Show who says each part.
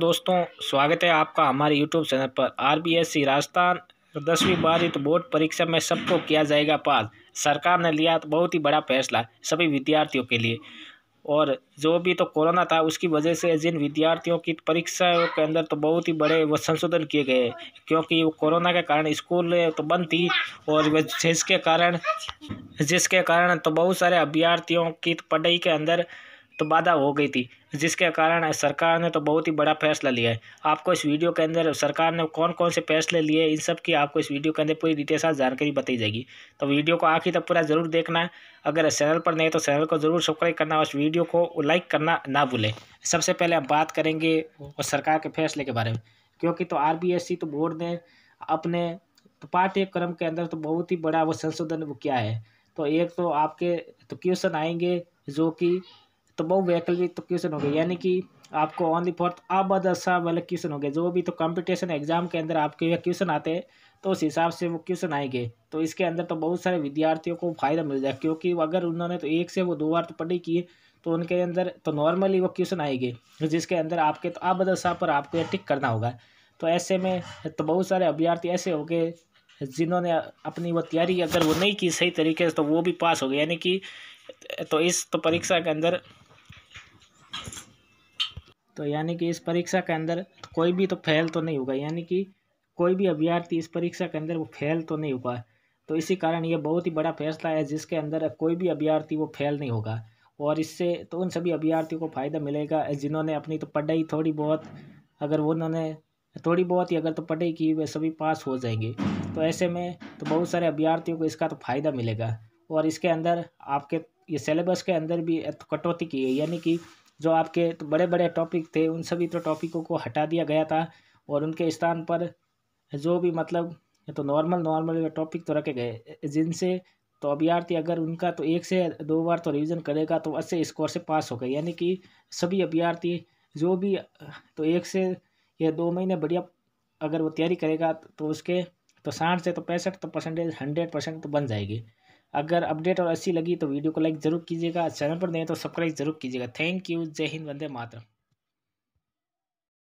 Speaker 1: दोस्तों स्वागत है आपका हमारे यूट्यूब चैनल पर आर राजस्थान दसवीं बारहवीं बोर्ड परीक्षा में सबको किया जाएगा पास सरकार ने लिया तो बहुत ही बड़ा फैसला सभी विद्यार्थियों के लिए और जो भी तो कोरोना था उसकी वजह से जिन विद्यार्थियों की परीक्षाओं के अंदर तो बहुत ही बड़े वो संशोधन किए गए क्योंकि वो कोरोना के कारण स्कूल तो बंद थी और जिसके कारण जिसके कारण तो बहुत सारे अभ्यार्थियों की पढ़ाई के अंदर तो बाधा हो गई थी जिसके कारण सरकार ने तो बहुत ही बड़ा फैसला लिया है आपको इस वीडियो के अंदर सरकार ने कौन कौन से फैसले लिए इन सब की आपको इस वीडियो के अंदर पूरी डिटेल साथ जानकारी बताई जाएगी तो वीडियो को आखिर तक पूरा जरूर देखना है अगर चैनल पर नहीं तो चैनल को जरूर सब्सक्राइब करना और इस वीडियो को लाइक करना ना भूलें सबसे पहले हम बात करेंगे और सरकार के फैसले के बारे में क्योंकि तो आर तो बोर्ड ने अपने तो पाठ्यक्रम के अंदर तो बहुत ही बड़ा वो संशोधन किया है तो एक तो आपके तो क्वेश्चन आएंगे जो कि तो वो वैकल्पिक तो क्वेश्चन हो गए यानी कि आपको ओनली फॉर अब दशा वाले क्वेश्चन हो गए जो भी तो कंपटीशन एग्जाम के अंदर आपके क्वेश्चन आते हैं तो उस हिसाब से वो क्वेश्चन आएंगे तो इसके अंदर तो बहुत सारे विद्यार्थियों को फ़ायदा मिल जाए क्योंकि अगर उन्होंने तो एक से वो दो बार तो पढ़ी की तो उनके अंदर तो नॉर्मली वो क्वेश्चन आएंगे जिसके अंदर आपके तो अब दशा पर आपको यह टिक करना होगा तो ऐसे में तो बहुत सारे अभ्यर्थी ऐसे हो गए जिन्होंने अपनी वो तैयारी अगर वो नहीं की सही तरीके से तो वो भी पास हो गए यानी कि तो इस तो परीक्षा के अंदर तो यानी कि इस परीक्षा के अंदर कोई भी तो फेल तो नहीं होगा यानी कि कोई भी अभ्यर्थी इस परीक्षा के अंदर वो फेल तो नहीं होगा तो इसी कारण ये बहुत ही बड़ा फैसला है जिसके अंदर कोई भी अभ्यर्थी वो फेल नहीं होगा और इससे तो उन सभी अभ्यर्थियों को फ़ायदा मिलेगा जिन्होंने अपनी तो पढ़ाई थोड़ी बहुत अगर उन्होंने थोड़ी बहुत ही अगर तो पढ़ाई की वे सभी पास हो जाएंगे तो ऐसे में तो बहुत सारे अभ्यर्थियों को इसका तो फ़ायदा मिलेगा और इसके अंदर आपके ये सिलेबस के अंदर भी कटौती की है यानी कि जो आपके बड़े बड़े टॉपिक थे उन सभी तो टॉपिकों को हटा दिया गया था और उनके स्थान पर जो भी मतलब तो नॉर्मल नॉर्मल टॉपिक तो रखे गए जिनसे तो अभ्यार्थी अगर उनका तो एक से दो बार तो रिवीजन करेगा तो अच्छे स्कोर से पास हो गए यानी कि सभी अभ्यार्थी जो भी तो एक से या दो महीने बढ़िया अगर वो तैयारी करेगा तो उसके तो साठ से तो पैंसठ तो परसेंटेज हंड्रेड परसेंट तो बन जाएगी अगर अपडेट और अच्छी लगी तो वीडियो को लाइक ज़रूर कीजिएगा चैनल पर दें तो सब्सक्राइब जरूर कीजिएगा थैंक यू जय हिंद वंदे मातरम